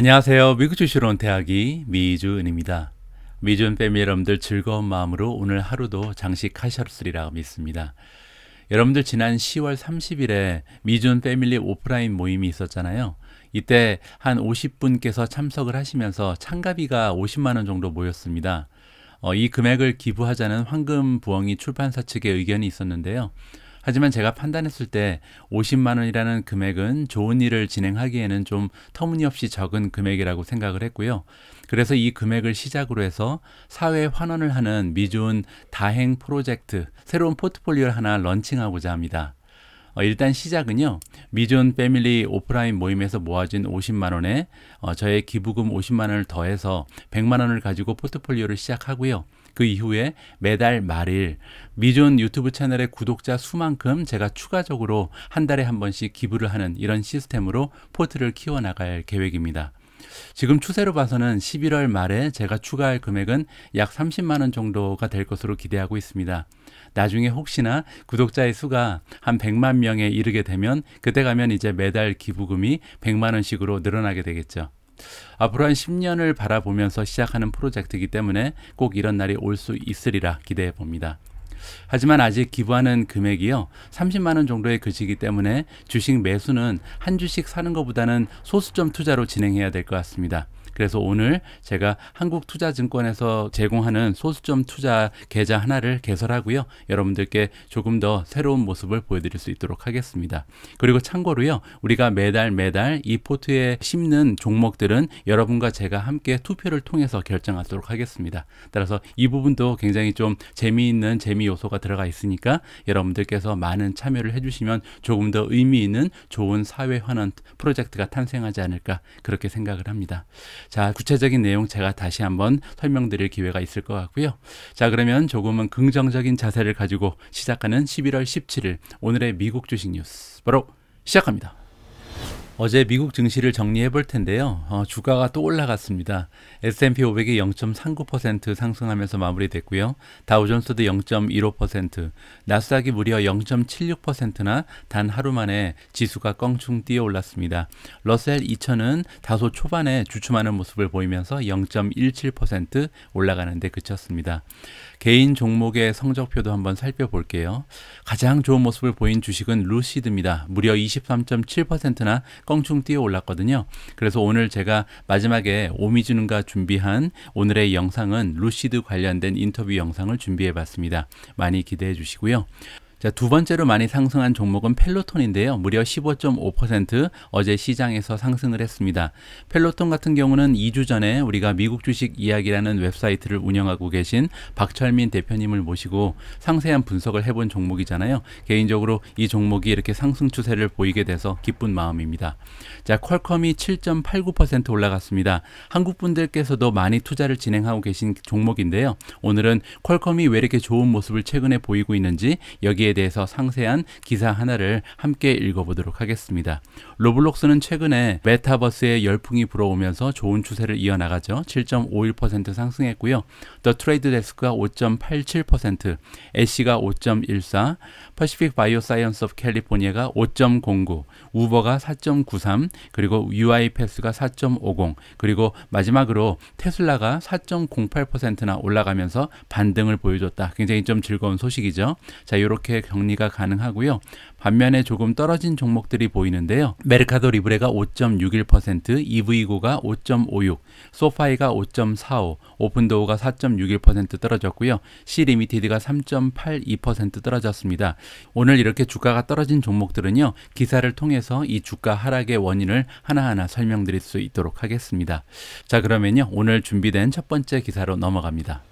안녕하세요. 미국 주시론 대학이 미주은입니다. 미주은 패밀리 여러분들 즐거운 마음으로 오늘 하루도 장식하셨으리라 믿습니다. 여러분들 지난 10월 30일에 미주은 패밀리 오프라인 모임이 있었잖아요. 이때 한 50분께서 참석을 하시면서 참가비가 50만 원 정도 모였습니다. 어, 이 금액을 기부하자는 황금 부엉이 출판사 측의 의견이 있었는데요. 하지만 제가 판단했을 때 50만 원이라는 금액은 좋은 일을 진행하기에는 좀 터무니없이 적은 금액이라고 생각을 했고요. 그래서 이 금액을 시작으로 해서 사회 환원을 하는 미주은 다행 프로젝트 새로운 포트폴리오를 하나 런칭하고자 합니다. 어, 일단 시작은요. 미존 패밀리 오프라인 모임에서 모아진 50만 원에 어, 저의 기부금 50만 원을 더해서 100만 원을 가지고 포트폴리오를 시작하고요. 그 이후에 매달 말일 미존 유튜브 채널의 구독자 수만큼 제가 추가적으로 한 달에 한 번씩 기부를 하는 이런 시스템으로 포트를 키워나갈 계획입니다. 지금 추세로 봐서는 11월 말에 제가 추가할 금액은 약 30만 원 정도가 될 것으로 기대하고 있습니다. 나중에 혹시나 구독자의 수가 한 100만 명에 이르게 되면 그때 가면 이제 매달 기부금이 100만 원씩으로 늘어나게 되겠죠. 앞으로 한 10년을 바라보면서 시작하는 프로젝트이기 때문에 꼭 이런 날이 올 수 있으리라 기대해 봅니다. 하지만 아직 기부하는 금액이요. 30만 원 정도의 것이기 때문에 주식 매수는 한 주씩 사는 것보다는 소수점 투자로 진행해야 될 것 같습니다. 그래서 오늘 제가 한국투자증권에서 제공하는 소수점 투자 계좌 하나를 개설하고요. 여러분들께 조금 더 새로운 모습을 보여드릴 수 있도록 하겠습니다. 그리고 참고로요. 우리가 매달 매달 이 포트에 심는 종목들은 여러분과 제가 함께 투표를 통해서 결정하도록 하겠습니다. 따라서 이 부분도 굉장히 좀 재미있는 재미 요소가 들어가 있으니까 여러분들께서 많은 참여를 해주시면 조금 더 의미 있는 좋은 사회 환원 프로젝트가 탄생하지 않을까 그렇게 생각을 합니다. 자, 구체적인 내용 제가 다시 한번 설명드릴 기회가 있을 것 같고요. 자, 그러면 조금은 긍정적인 자세를 가지고 시작하는 11월 17일 오늘의 미국 주식 뉴스 바로 시작합니다. 어제 미국 증시를 정리해 볼 텐데요. 어, 주가가 또 올라갔습니다. S&P 500이 0.39% 상승하면서 마무리됐고요. 다우존스도 0.15%, 나스닥이 무려 0.76%나 단 하루 만에 지수가 껑충 뛰어 올랐습니다. 러셀 2000은 다소 초반에 주춤하는 모습을 보이면서 0.17% 올라가는데 그쳤습니다. 개인 종목의 성적표도 한번 살펴볼게요. 가장 좋은 모습을 보인 주식은 루시드입니다. 무려 23.7%나 껑충 뛰어 올랐거든요. 그래서 오늘 제가 마지막에 오미준과 준비한 오늘의 영상은 루시드 관련된 인터뷰 영상을 준비해 봤습니다. 많이 기대해 주시고요. 자, 두 번째로 많이 상승한 종목은 펠로톤인데요. 무려 15.5% 어제 시장에서 상승을 했습니다. 펠로톤 같은 경우는 2주 전에 우리가 미국 주식 이야기라는 웹사이트를 운영하고 계신 박철민 대표님을 모시고 상세한 분석을 해본 종목이잖아요. 개인적으로 이 종목이 이렇게 상승 추세를 보이게 돼서 기쁜 마음입니다. 자, 퀄컴이 7.89% 올라갔습니다. 한국 분들께서도 많이 투자를 진행하고 계신 종목인데요. 오늘은 퀄컴이 왜 이렇게 좋은 모습을 최근에 보이고 있는지 여기에 이에 대해서 상세한 기사 하나를 함께 읽어보도록 하겠습니다. 로블록스는 최근에 메타버스의 열풍이 불어오면서 좋은 추세를 이어나가죠. 7.51% 상승했고요. 더 트레이드 데스크가 5.87%, 애쉬가 5.14, 퍼시픽 바이오 사이언스 오브 캘리포니아가 5.09, 우버가 4.93, 그리고 UiPath가 4.50, 그리고 마지막으로 테슬라가 4.08%나 올라가면서 반등을 보여줬다. 굉장히 좀 즐거운 소식이죠. 자, 이렇게 격리가 가능하고요. 반면에 조금 떨어진 종목들이 보이는데요. 메르카도 리브레가 5.61%, EV고가 5.56, 소파이가 5.45, 오픈도우가4.61% 떨어졌고요. 시리미티드가3.82% 떨어졌습니다. 오늘 이렇게 주가가 떨어진 종목들은요. 기사를 통해서 이 주가 하락의 원인을 하나하나 설명드릴 수 있도록 하겠습니다. 자 그러면요. 오늘 준비된 첫 번째 기사로 넘어갑니다.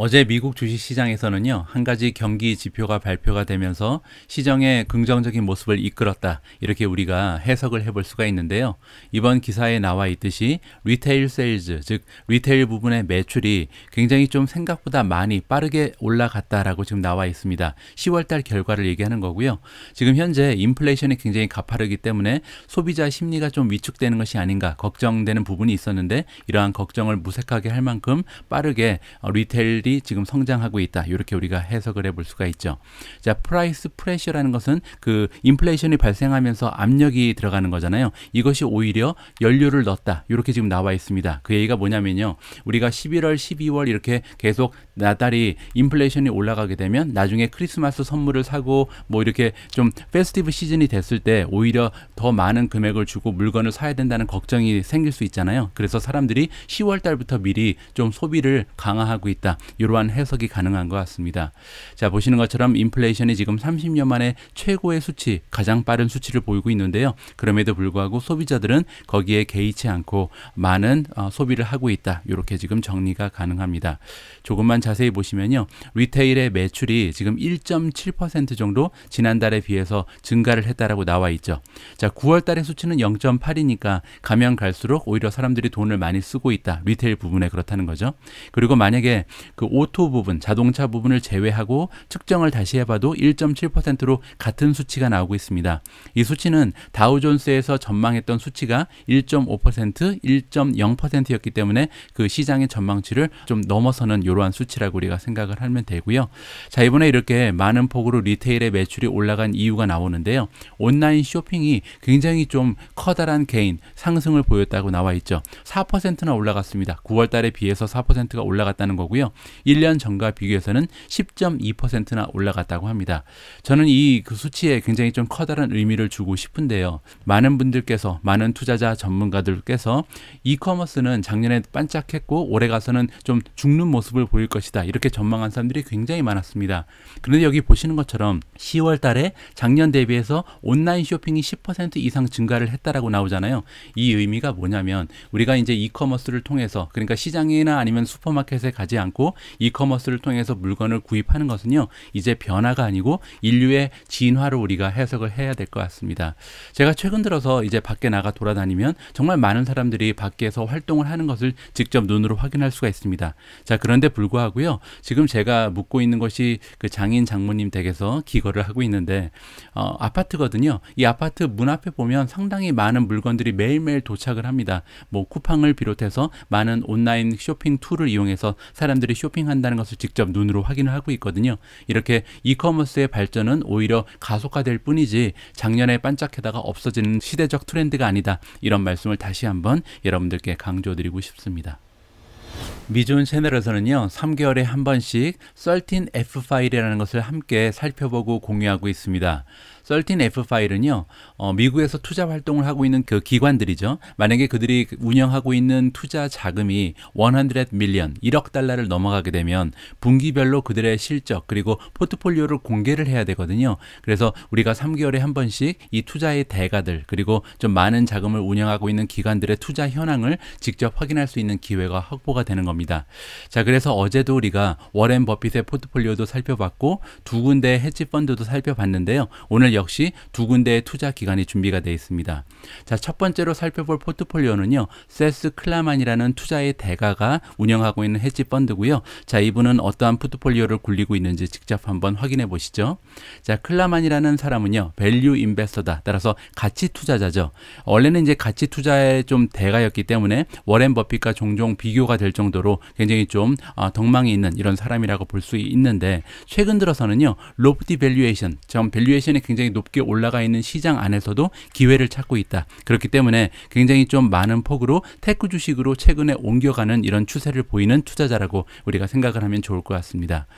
어제 미국 주식시장에서는요, 한 가지 경기 지표가 발표가 되면서 시장의 긍정적인 모습을 이끌었다. 이렇게 우리가 해석을 해볼 수가 있는데요. 이번 기사에 나와 있듯이 리테일 세일즈, 즉, 리테일 부분의 매출이 굉장히 좀 생각보다 많이 빠르게 올라갔다라고 지금 나와 있습니다. 10월달 결과를 얘기하는 거고요. 지금 현재 인플레이션이 굉장히 가파르기 때문에 소비자 심리가 좀 위축되는 것이 아닌가 걱정되는 부분이 있었는데 이러한 걱정을 무색하게 할 만큼 빠르게 어, 리테일 기업들이 지금 성장하고 있다. 이렇게 우리가 해석을 해볼 수가 있죠. 자, 프라이스 프레셔라는 것은 그 인플레이션이 발생하면서 압력이 들어가는 거잖아요. 이것이 오히려 연료를 넣었다. 이렇게 지금 나와 있습니다. 그 얘기가 뭐냐면요. 우리가 11월, 12월 이렇게 계속 나달이 인플레이션이 올라가게 되면 나중에 크리스마스 선물을 사고 뭐 이렇게 좀 페스티브 시즌이 됐을 때 오히려 더 많은 금액을 주고 물건을 사야 된다는 걱정이 생길 수 있잖아요. 그래서 사람들이 10월 달부터 미리 좀 소비를 강화하고 있다. 이러한 해석이 가능한 것 같습니다. 자 보시는 것처럼 인플레이션이 지금 30년 만에 최고의 수치, 가장 빠른 수치를 보이고 있는데요. 그럼에도 불구하고 소비자들은 거기에 개의치 않고 많은 어, 소비를 하고 있다. 이렇게 지금 정리가 가능합니다. 조금만 자세히 보시면요. 리테일의 매출이 지금 1.7% 정도 지난달에 비해서 증가를 했다라고 나와 있죠. 자, 9월 달의 수치는 0.8이니까 가면 갈수록 오히려 사람들이 돈을 많이 쓰고 있다. 리테일 부분에 그렇다는 거죠. 그리고 만약에 그 오토 부분, 자동차 부분을 제외하고 측정을 다시 해봐도 1.7%로 같은 수치가 나오고 있습니다. 이 수치는 다우존스에서 전망했던 수치가 1.5%, 1.0%였기 때문에 그 시장의 전망치를 좀 넘어서는 이러한 수치라고 우리가 생각을 하면 되고요. 자, 이번에 이렇게 많은 폭으로 리테일의 매출이 올라간 이유가 나오는데요. 온라인 쇼핑이 굉장히 좀 커다란 개인 상승을 보였다고 나와 있죠. 4%나 올라갔습니다. 9월 달에 비해서 4%가 올라갔다는 거고요. 1년 전과 비교해서는 10.2%나 올라갔다고 합니다. 저는 이 그 수치에 굉장히 좀 커다란 의미를 주고 싶은데요. 많은 분들께서 많은 투자자 전문가들께서 이커머스는 작년에 반짝했고 올해 가서는 좀 죽는 모습을 보일 것이다 이렇게 전망한 사람들이 굉장히 많았습니다. 그런데 여기 보시는 것처럼 10월 달에 작년 대비해서 온라인 쇼핑이 10% 이상 증가를 했다라고 나오잖아요. 이 의미가 뭐냐면 우리가 이제 이커머스를 통해서 그러니까 시장이나 아니면 슈퍼마켓에 가지 않고 이커머스를 통해서 물건을 구입하는 것은요 이제 변화가 아니고 인류의 진화로 우리가 해석을 해야 될 것 같습니다. 제가 최근 들어서 이제 밖에 나가 돌아다니면 정말 많은 사람들이 밖에서 활동을 하는 것을 직접 눈으로 확인할 수가 있습니다. 자 그런데 불구하고요 지금 제가 묻고 있는 것이 그 장인 장모님 댁에서 기거를 하고 있는데 어, 아파트거든요. 이 아파트 문 앞에 보면 상당히 많은 물건들이 매일매일 도착을 합니다. 뭐 쿠팡을 비롯해서 많은 온라인 쇼핑 툴을 이용해서 사람들이 쇼핑 쇼핑한다는 것을 직접 눈으로 확인을 하고 있거든요. 이렇게 이커머스의 발전은 오히려 가속화될 뿐이지 작년에 반짝해다가 없어지는 시대적 트렌드가 아니다. 이런 말씀을 다시 한번 여러분들께 강조드리고 싶습니다. 미존 채널에서는요, 3개월에 한 번씩 썰틴 F 파일이라는 것을 함께 살펴보고 공유하고 있습니다. 썰틴 F 파일은요, 어, 미국에서 투자 활동을 하고 있는 그 기관들이죠. 만약에 그들이 운영하고 있는 투자 자금이 100 밀리언, 1억 달러를 넘어가게 되면 분기별로 그들의 실적 그리고 포트폴리오를 공개를 해야 되거든요. 그래서 우리가 3개월에 한 번씩 이 투자의 대가들 그리고 좀 많은 자금을 운영하고 있는 기관들의 투자 현황을 직접 확인할 수 있는 기회가 확보가 신호가 되는 겁니다. 자, 그래서 어제도 우리가 워렌 버핏의 포트폴리오도 살펴봤고 두 군데의 헤지 펀드도 살펴봤는데요. 오늘 역시 두 군데의 투자 기간이 준비가 되어 있습니다. 자, 첫 번째로 살펴볼 포트폴리오는요. 세스 클라만이라는 투자의 대가가 운영하고 있는 헤지 펀드고요. 자, 이분은 어떠한 포트폴리오를 굴리고 있는지 직접 한번 확인해 보시죠. 자, 클라만이라는 사람은요. 밸류 인베스터다. 따라서 가치 투자자죠. 원래는 이제 가치 투자의 좀 대가였기 때문에 워렌 버핏과 종종 비교가 될될 정도로 굉장히 좀 아, 덕망이 있는 이런 사람이라고 볼 수 있는데 최근 들어서는요 로프티 밸류에이션 참 밸류에이션이 굉장히 높게 올라가 있는 시장 안에서도 기회를 찾고 있다 그렇기 때문에 굉장히 좀 많은 폭으로 테크 주식으로 최근에 옮겨가는 이런 추세를 보이는 투자자라고 우리가 생각을 하면 좋을 것 같습니다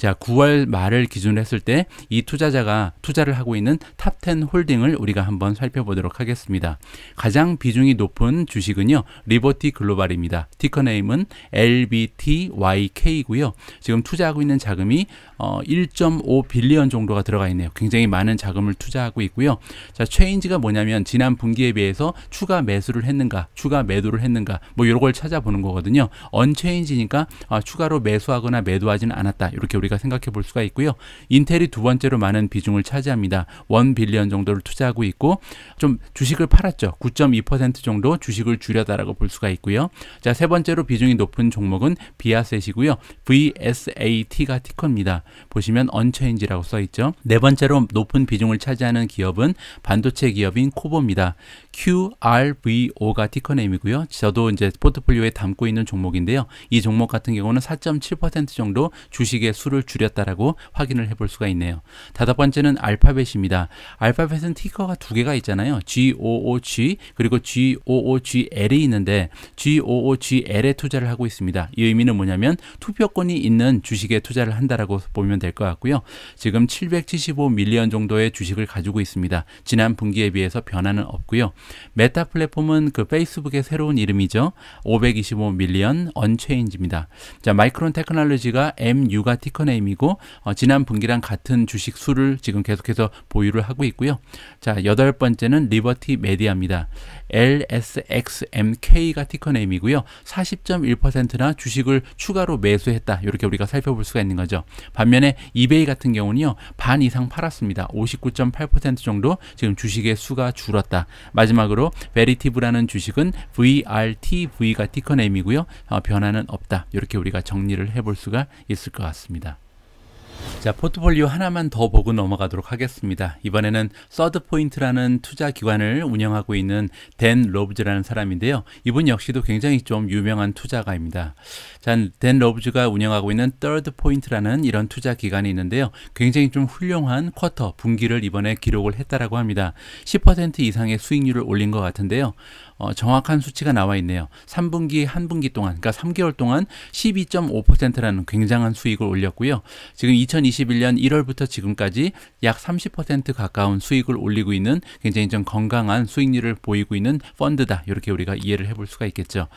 자, 9월 말을 기준으로 했을 때 이 투자자가 투자를 하고 있는 탑10 홀딩을 우리가 한번 살펴보도록 하겠습니다. 가장 비중이 높은 주식은요. 리버티 글로벌입니다. 티커 네임은 LBTYK고요. 이 지금 투자하고 있는 자금이 어, 1.5 빌리언 정도가 들어가 있네요. 굉장히 많은 자금을 투자하고 있고요. 자, 체인지가 뭐냐면 지난 분기에 비해서 추가 매수를 했는가, 추가 매도를 했는가 뭐 이런 걸 찾아보는 거거든요. 언체인지니까 어, 추가로 매수하거나 매도하지는 않았다. 이렇게 우리가 우리가 생각해 볼 수가 있고요. 인텔이 두 번째로 많은 비중을 차지합니다. 원 빌리언 정도를 투자하고 있고 좀 주식을 팔았죠. 9.2% 정도 주식을 줄여다라고 볼 수가 있고요. 자, 세 번째로 비중이 높은 종목은 비아셋이고요. VSAT가 티커입니다. 보시면 언체인지라고 써 있죠. 네 번째로 높은 비중을 차지하는 기업은 반도체 기업인 코보입니다. QRVO가 티커네임이고요. 저도 이제 포트폴리오에 담고 있는 종목인데요. 이 종목 같은 경우는 4.7% 정도 주식의 수를 수를 줄였다라고 확인을 해볼 수가 있네요. 다섯 번째는 알파벳입니다. 알파벳은 티커가 두 개가 있잖아요. GOOG 그리고 GOOGL이 있는데 GOOGL에 투자를 하고 있습니다. 이 의미는 뭐냐면 투표권이 있는 주식에 투자를 한다라고 보면 될 것 같고요. 지금 775 밀리언 정도의 주식을 가지고 있습니다. 지난 분기에 비해서 변화는 없고요. 메타 플랫폼은 그 페이스북의 새로운 이름이죠. 525 밀리언 언체인지입니다. 자, 마이크론 테크놀로지가 MU가 티커 신한의미고 어, 지난 분기랑 같은 주식 수를 지금 계속해서 보유를 하고 있고요. 자 여덟 번째는 리버티 메디아입니다. LSXMK가 티커네임이고요. 40.1%나 주식을 추가로 매수했다. 이렇게 우리가 살펴볼 수가 있는 거죠. 반면에 이베이 같은 경우는요. 반 이상 팔았습니다. 59.8% 정도 지금 주식의 수가 줄었다. 마지막으로 베리티브라는 주식은 VRTV가 티커네임이고요. 어, 변화는 없다. 이렇게 우리가 정리를 해볼 수가 있을 것 같습니다. 자, 포트폴리오 하나만 더 보고 넘어가도록 하겠습니다. 이번에는 서드포인트라는 투자 기관을 운영하고 있는 댄 로브즈라는 사람인데요. 이분 역시도 굉장히 좀 유명한 투자가입니다. 자, 댄 로브즈가 운영하고 있는 서드포인트라는 이런 투자 기관이 있는데요. 굉장히 좀 훌륭한 쿼터, 분기를 이번에 기록을 했다라고 합니다. 10% 이상의 수익률을 올린 것 같은데요. 어, 정확한 수치가 나와 있네요. 3분기, 1분기 동안, 그러니까 3개월 동안 12.5%라는 굉장한 수익을 올렸고요. 지금 2021년 1월부터 지금까지 약 30% 가까운 수익을 올리고 있는 굉장히 좀 건강한 수익률을 보이고 있는 펀드다. 이렇게 우리가 이해를 해볼 수가 있겠죠.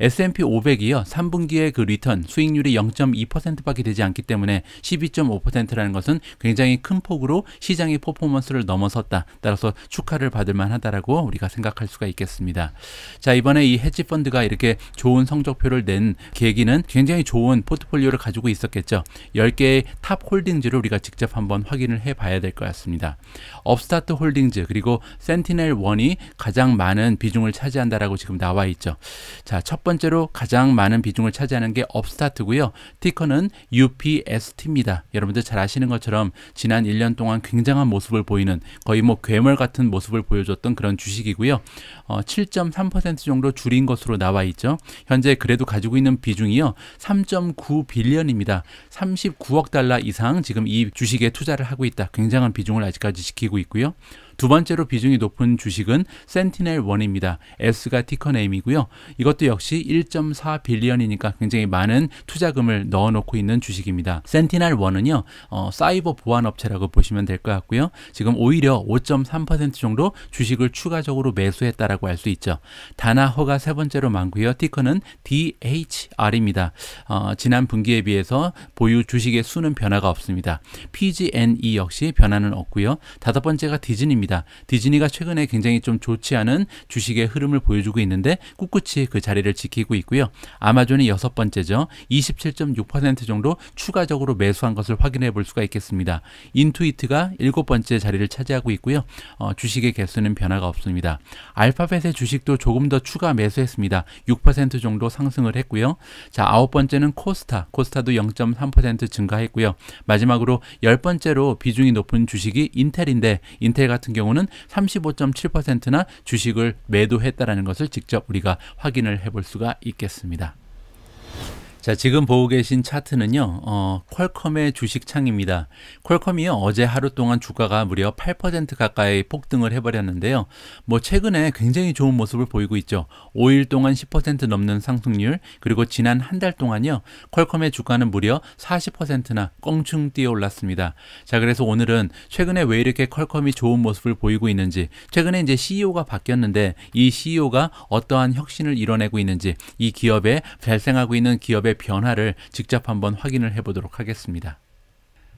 S&P 500이요. 3분기에 그 리턴 수익률이 0.2%밖에 되지 않기 때문에 12.5%라는 것은 굉장히 큰 폭으로 시장의 퍼포먼스를 넘어섰다. 따라서 축하를 받을 만하다라고 우리가 생각할 수가 있겠습니다. 자, 이번에 이 헤지펀드가 이렇게 좋은 성적표를 낸 계기는 굉장히 좋은 포트폴리오를 가지고 있었겠죠. 10개의 탑 홀딩즈를 우리가 직접 한번 확인을 해 봐야 될 것 같습니다. 업스타트 홀딩즈 그리고 센티넬 원이 가장 많은 비중을 차지한다라고 지금 나와 있죠. 자, 첫 번째로 가장 많은 비중을 차지하는 게 업스타트고요. 티커는 UPST입니다. 여러분들 잘 아시는 것처럼 지난 1년 동안 굉장한 모습을 보이는 거의 뭐 괴물 같은 모습을 보여줬던 그런 주식이고요. 어, 7.3% 정도 줄인 것으로 나와 있죠. 현재 그래도 가지고 있는 비중이요. 3.9 빌리언입니다. 39억 달러 이상 지금 이 주식에 투자를 하고 있다. 굉장한 비중을 아직까지 지키고 있고요. 두 번째로 비중이 높은 주식은 센티넬1입니다. S가 티커 네임이고요. 이것도 역시 1.4 빌리언이니까 굉장히 많은 투자금을 넣어놓고 있는 주식입니다. 센티넬1은요. 어, 사이버 보안업체라고 보시면 될 것 같고요. 지금 오히려 5.3% 정도 주식을 추가적으로 매수했다라고 할 수 있죠. 다나허가 세 번째로 많고요. 티커는 DHR입니다. 어, 지난 분기에 비해서 보유 주식의 수는 변화가 없습니다. PGNE 역시 변화는 없고요. 다섯 번째가 디즈니입니다. 있습니다. 디즈니가 최근에 굉장히 좀 좋지 않은 주식의 흐름을 보여주고 있는데 꿋꿋이 그 자리를 지키고 있고요. 아마존이 여섯 번째죠. 27.6% 정도 추가적으로 매수한 것을 확인해 볼 수가 있겠습니다. 인투이트가 일곱 번째 자리를 차지하고 있고요. 어, 주식의 개수는 변화가 없습니다. 알파벳의 주식도 조금 더 추가 매수했습니다. 6% 정도 상승을 했고요. 자, 아홉 번째는 코스타. 코스타도 0.3% 증가했고요. 마지막으로 열 번째로 비중이 높은 주식이 인텔인데 인텔 같은 경우 경우는 35.7%나 주식을 매도했다라는 것을 직접 우리가 확인을 해볼 수가 있겠습니다. 자, 지금 보고 계신 차트는요, 어, 퀄컴의 주식창입니다. 퀄컴이요, 어제 하루 동안 주가가 무려 8% 가까이 폭등을 해버렸는데요. 뭐, 최근에 굉장히 좋은 모습을 보이고 있죠. 5일 동안 10% 넘는 상승률, 그리고 지난 한 달 동안요, 퀄컴의 주가는 무려 40%나 껑충 뛰어 올랐습니다. 자, 그래서 오늘은 최근에 왜 이렇게 퀄컴이 좋은 모습을 보이고 있는지, 최근에 이제 CEO가 바뀌었는데, 이 CEO가 어떠한 혁신을 이뤄내고 있는지, 이 기업에 발생하고 있는 기업의 변화를 직접 한번 확인을 해보도록 하겠습니다.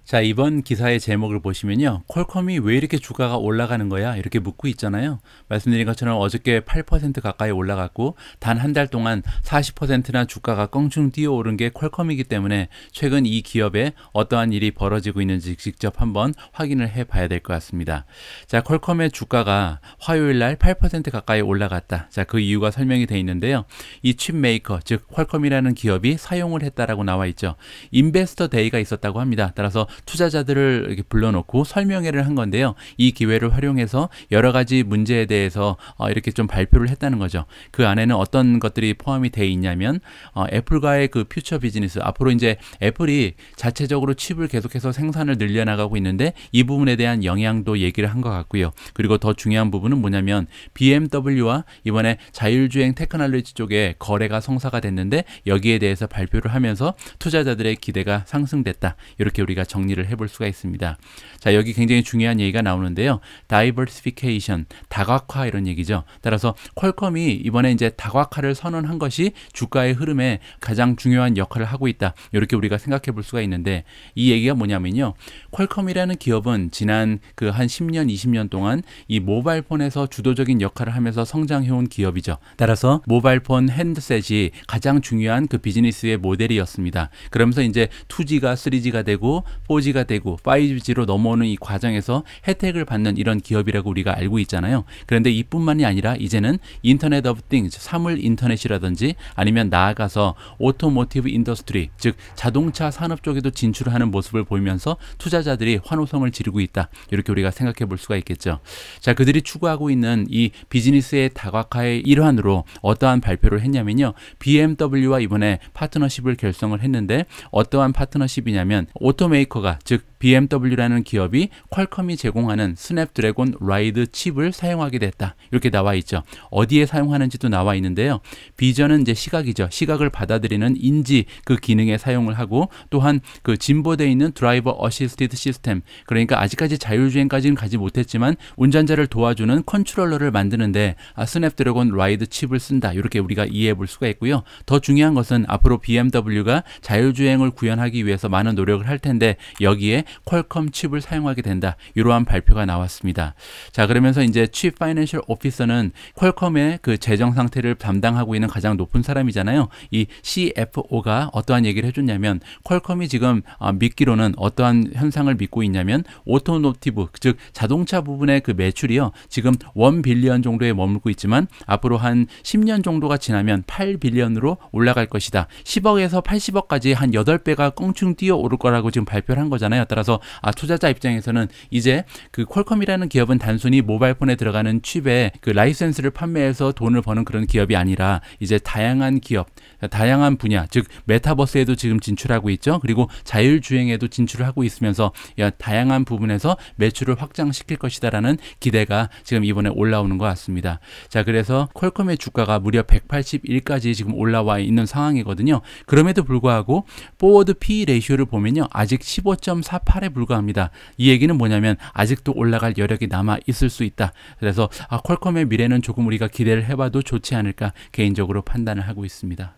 자, 이번 기사의 제목을 보시면요. 퀄컴이 왜 이렇게 주가가 올라가는 거야? 이렇게 묻고 있잖아요. 말씀드린 것처럼 어저께 8% 가까이 올라갔고 단 한 달 동안 40%나 주가가 껑충 뛰어오른 게 퀄컴이기 때문에 최근 이 기업에 어떠한 일이 벌어지고 있는지 직접 한번 확인을 해 봐야 될 것 같습니다. 자, 퀄컴의 주가가 화요일 날 8% 가까이 올라갔다. 자, 그 이유가 설명이 돼 있는데요. 이 칩 메이커, 즉 퀄컴이라는 기업이 사용을 했다라고 나와 있죠. 인베스터 데이가 있었다고 합니다. 따라서 투자자들을 이렇게 불러놓고 설명회를 한 건데요. 이 기회를 활용해서 여러 가지 문제에 대해서 어, 이렇게 좀 발표를 했다는 거죠. 그 안에는 어떤 것들이 포함이 돼 있냐면 어, 애플과의 그 퓨처 비즈니스 앞으로 이제 애플이 자체적으로 칩을 계속해서 생산을 늘려나가고 있는데 이 부분에 대한 영향도 얘기를 한 것 같고요. 그리고 더 중요한 부분은 뭐냐면 BMW와 이번에 자율주행 테크놀로지 쪽에 거래가 성사가 됐는데 여기에 대해서 발표를 하면서 투자자들의 기대가 상승됐다. 이렇게 우리가 정 정리를 해볼 수가 있습니다. 자, 여기 굉장히 중요한 얘기가 나오는데요. 다이버시피케이션, 다각화 이런 얘기죠. 따라서 퀄컴이 이번에 이제 다각화를 선언한 것이 주가의 흐름에 가장 중요한 역할을 하고 있다. 이렇게 우리가 생각해 볼 수가 있는데 이 얘기가 뭐냐면요. 퀄컴이라는 기업은 지난 그 한 10년, 20년 동안 이 모바일 폰에서 주도적인 역할을 하면서 성장해온 기업이죠. 따라서 모바일 폰 핸드셋이 가장 중요한 그 비즈니스의 모델이었습니다. 그러면서 이제 2G가 3G가 되고 4G가 되고 5G로 넘어오는 이 과정에서 혜택을 받는 이런 기업이라고 우리가 알고 있잖아요. 그런데 이뿐만이 아니라 이제는 인터넷 오브 띵, 사물 인터넷이라든지 아니면 나아가서 오토모티브 인더스트리, 즉 자동차 산업 쪽에도 진출하는 모습을 보이면서 투자자들이 환호성을 지르고 있다. 이렇게 우리가 생각해 볼 수가 있겠죠. 자, 그들이 추구하고 있는 이 비즈니스의 다각화의 일환으로 어떠한 발표를 했냐면요. BMW와 이번에 파트너십을 결성을 했는데 어떠한 파트너십이냐면 오토메이커 스커가즉 BMW라는 기업이 퀄컴이 제공하는 스냅드래곤 라이드 칩을 사용하게 됐다. 이렇게 나와 있죠. 어디에 사용하는지도 나와 있는데요. 비전은 이제 시각이죠. 시각을 받아들이는 인지 그 기능에 사용을 하고 또한 그 진보되어 있는 드라이버 어시스티드 시스템 그러니까 아직까지 자율주행까지는 가지 못했지만 운전자를 도와주는 컨트롤러를 만드는데 아, 스냅드래곤 라이드 칩을 쓴다. 이렇게 우리가 이해해 볼 수가 있고요. 더 중요한 것은 앞으로 BMW가 자율주행을 구현하기 위해서 많은 노력을 할 텐데 여기에 퀄컴 칩을 사용하게 된다. 이러한 발표가 나왔습니다. 자, 그러면서 이제 칩 파이낸셜 오피서는 퀄컴의 그 재정 상태를 담당하고 있는 가장 높은 사람이잖아요. 이 CFO가 어떠한 얘기를 해줬냐면 퀄컴이 지금 믿기로는 어, 어떠한 현상을 믿고 있냐면 오토노티브 즉 자동차 부분의 그 매출이요 지금 1 빌리언 정도에 머물고 있지만 앞으로 한 10년 정도가 지나면 8 빌리언으로 올라갈 것이다. 10억에서 80억까지 한 8배가 껑충 뛰어 오를 거라고 지금 발표를 한 거잖아요. 따라서 아 투자자 입장에서는 이제 그 퀄컴이라는 기업은 단순히 모바일폰에 들어가는 칩에 그 라이센스를 판매해서 돈을 버는 그런 기업이 아니라 이제 다양한 기업 다양한 분야, 즉 메타버스에도 지금 진출하고 있죠. 그리고 자율주행에도 진출을 하고 있으면서 다양한 부분에서 매출을 확장시킬 것이다라는 기대가 지금 이번에 올라오는 것 같습니다. 자, 그래서 퀄컴의 주가가 무려 181까지 지금 올라와 있는 상황이거든요. 그럼에도 불구하고 포워드 PE 레이쇼를 보면요. 아직 15.48에 불과합니다. 이 얘기는 뭐냐면 아직도 올라갈 여력이 남아 있을 수 있다. 그래서 아, 퀄컴의 미래는 조금 우리가 기대를 해봐도 좋지 않을까 개인적으로 판단을 하고 있습니다.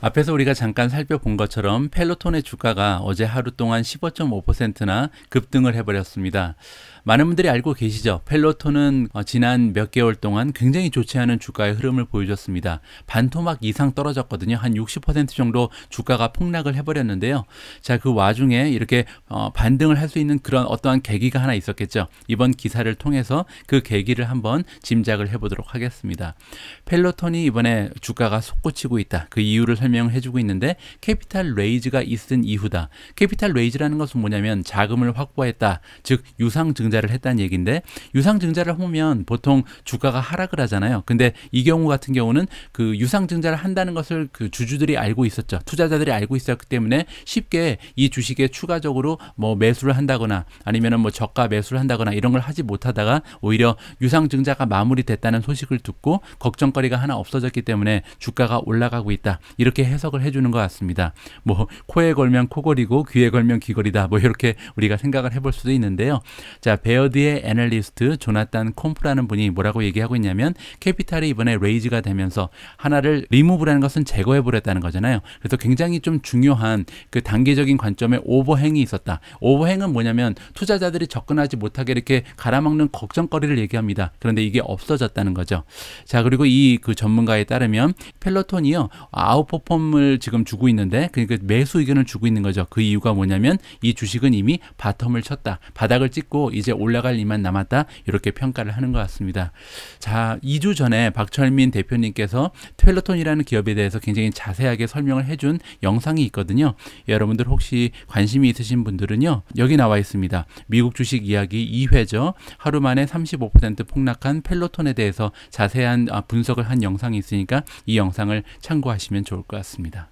앞에서 우리가 잠깐 살펴본 것처럼 펠로톤의 주가가 어제 하루 동안 15.5%나 급등을 해버렸습니다. 많은 분들이 알고 계시죠. 펠로톤은 어, 지난 몇 개월 동안 굉장히 좋지 않은 주가의 흐름을 보여줬습니다. 반토막 이상 떨어졌거든요. 한 60% 정도 주가가 폭락을 해버렸는데요. 자, 그 와중에 이렇게 어, 반등을 할 수 있는 그런 어떠한 계기가 하나 있었겠죠. 이번 기사를 통해서 그 계기를 한번 짐작을 해보도록 하겠습니다. 펠로톤이 이번에 주가가 솟구치고 있다. 그 이유를 설명 해주고 있는데 캐피탈 레이즈가 있은 이후다. 캐피탈 레이즈라는 것은 뭐냐면 자금을 확보했다. 즉 유상 증자 증자를 했다는 얘기인데 유상 증자를 하면 보통 주가가 하락을 하잖아요. 근데 이 경우 같은 경우는 그 유상 증자를 한다는 것을 그 주주들이 알고 있었죠. 투자자들이 알고 있었기 때문에 쉽게 이 주식에 추가적으로 뭐 매수를 한다거나 아니면은 뭐 저가 매수를 한다거나 이런 걸 하지 못하다가 오히려 유상 증자가 마무리됐다는 소식을 듣고 걱정거리가 하나 없어졌기 때문에 주가가 올라가고 있다. 이렇게 해석을 해 주는 것 같습니다. 뭐 코에 걸면 코걸이고 귀에 걸면 귀걸이다. 뭐 이렇게 우리가 생각을 해볼 수도 있는데요. 자, 베어드의 애널리스트 조나단 콤프라는 분이 뭐라고 얘기하고 있냐면 캐피탈이 이번에 레이즈가 되면서 하나를 리무브라는 것은 제거해 버렸다는 거잖아요. 그래서 굉장히 좀 중요한 그단계적인 관점의 오버행이 있었다. 오버행은 뭐냐면 투자자들이 접근하지 못하게 이렇게 갈아먹는 걱정거리를 얘기합니다. 그런데 이게 없어졌다는 거죠. 자 그리고 이 그 전문가에 따르면 펠로톤이요 아웃퍼폼을 지금 주고 있는데 그러니까 매수 의견을 주고 있는 거죠. 그 이유가 뭐냐면 이 주식은 이미 바텀을 쳤다. 바닥을 찍고 이제 올라갈 일만 남았다 이렇게 평가를 하는 것 같습니다. 자, 2주 전에 박철민 대표님께서 트웰톤이라는 기업에 대해서 굉장히 자세하게 설명을 해준 영상이 있거든요. 여러분들 혹시 관심이 있으신 분들은요. 여기 나와 있습니다. 미국 주식 이야기 2회죠. 하루 만에 35% 폭락한 펠로톤에 대해서 자세한 아, 분석을 한 영상이 있으니까 이 영상을 참고하시면 좋을 것 같습니다.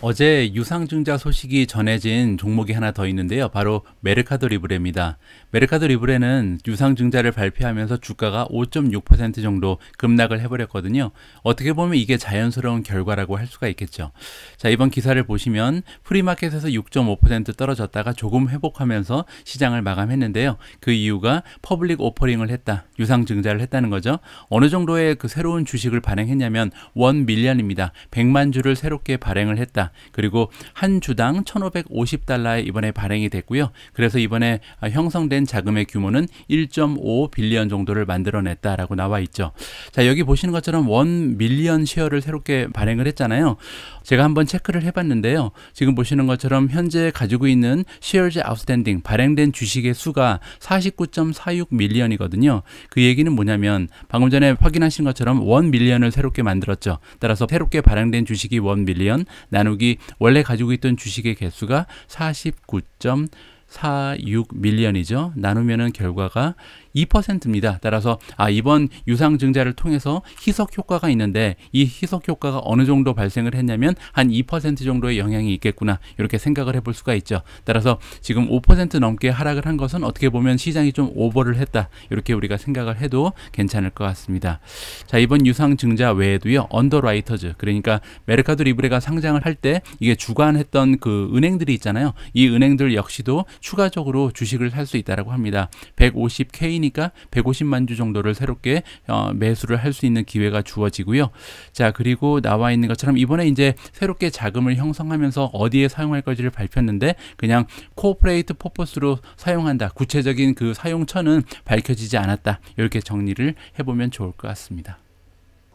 어제 유상증자 소식이 전해진 종목이 하나 더 있는데요. 바로 메르카도 리브레입니다. 메르카도 리브레는 유상증자를 발표하면서 주가가 5.6% 정도 급락을 해버렸거든요. 어떻게 보면 이게 자연스러운 결과라고 할 수가 있겠죠. 자, 이번 기사를 보시면 프리마켓에서 6.5% 떨어졌다가 조금 회복하면서 시장을 마감했는데요. 그 이유가 퍼블릭 오퍼링을 했다. 유상증자를 했다는 거죠. 어느 정도의 그 새로운 주식을 발행했냐면 1밀리언입니다. 100만 주를 새롭게 발행을 발행을 했다. 그리고 한 주당 1,550달러에 이번에 발행이 됐고요. 그래서 이번에 아, 형성된 자금의 규모는 1.5 빌리언 정도를 만들어냈다라고 나와 있죠. 자, 여기 보시는 것처럼 원 밀리언 셰어를 새롭게 발행을 했잖아요. 제가 한번 체크를 해봤는데요. 지금 보시는 것처럼 현재 가지고 있는 shares outstanding 발행된 주식의 수가 49.46 밀리언이거든요. 그 얘기는 뭐냐면 방금 전에 확인하신 것처럼 원 밀리언을 새롭게 만들었죠. 따라서 새롭게 발행된 주식이 원 밀리언, 나누기 원래 가지고 있던 주식의 개수가 49.46 밀리언이죠. 나누면은 결과가 2%입니다. 따라서 아 이번 유상 증자를 통해서 희석 효과가 있는데 이 희석 효과가 어느 정도 발생을 했냐면 한 2% 정도의 영향이 있겠구나 이렇게 생각을 해볼 수가 있죠. 따라서 지금 5% 넘게 하락을 한 것은 어떻게 보면 시장이 좀 오버를 했다 이렇게 우리가 생각을 해도 괜찮을 것 같습니다. 자 이번 유상 증자 외에도요 언더라이터즈 그러니까 메르카도 리브레가 상장을 할 때 이게 주관했던 그 은행들이 있잖아요. 이 은행들 역시도 추가적으로 주식을 살 수 있다라고 합니다. 150K 생기니까 150만 주 정도를 새롭게 어, 매수를 할 수 있는 기회가 주어지고요. 자 그리고 나와 있는 것처럼 이번에 이제 새롭게 자금을 형성하면서 어디에 사용할 것지를 밝혔는데 그냥 코퍼레이트 포퍼스로 사용한다. 구체적인 그 사용처는 밝혀지지 않았다. 이렇게 정리를 해보면 좋을 것 같습니다.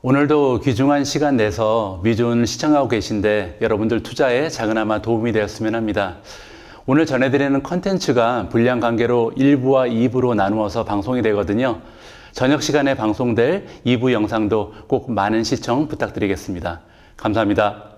오늘도 귀중한 시간 내서 미존 시청하고 계신데 여러분들 투자에 작은아마 도움이 되었으면 합니다. 오늘 전해드리는 컨텐츠가 분량 관계로 1부와 2부로 나누어서 방송이 되거든요. 저녁 시간에 방송될 2부 영상도 꼭 많은 시청 부탁드리겠습니다. 감사합니다.